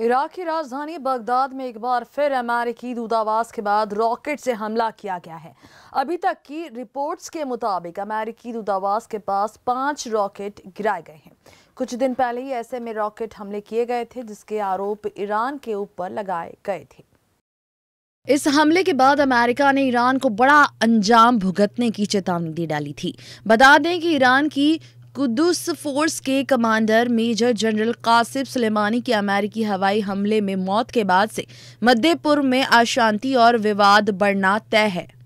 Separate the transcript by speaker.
Speaker 1: Iraq की राजधानी Baghdad में एक बार फिर अमेरिकी दूतावास के बाद रॉकेट से हमला किया गया है अभी तक की रिपोर्ट्स के मुताबिक अमेरिकी दूतावास के पास पांच रॉकेट गिराए गए हैं कुछ दिन पहले ही ऐसे में रॉकेट हमले किए गए थे जिसके आरोप ईरान के ऊपर लगाए गए थे इस हमले के बाद अमेरिका ने ईरान को बड़ा अंजाम भुगतने की चेतावनी दे डाली थी बता दें कि ईरान की कुदस फोर्स के commander major general Qasem Soleimani की अमेरिकी हवाई हमले में मौत के बाद से मध्य पूर्व में अशांति और विवाद बढ़ना तय है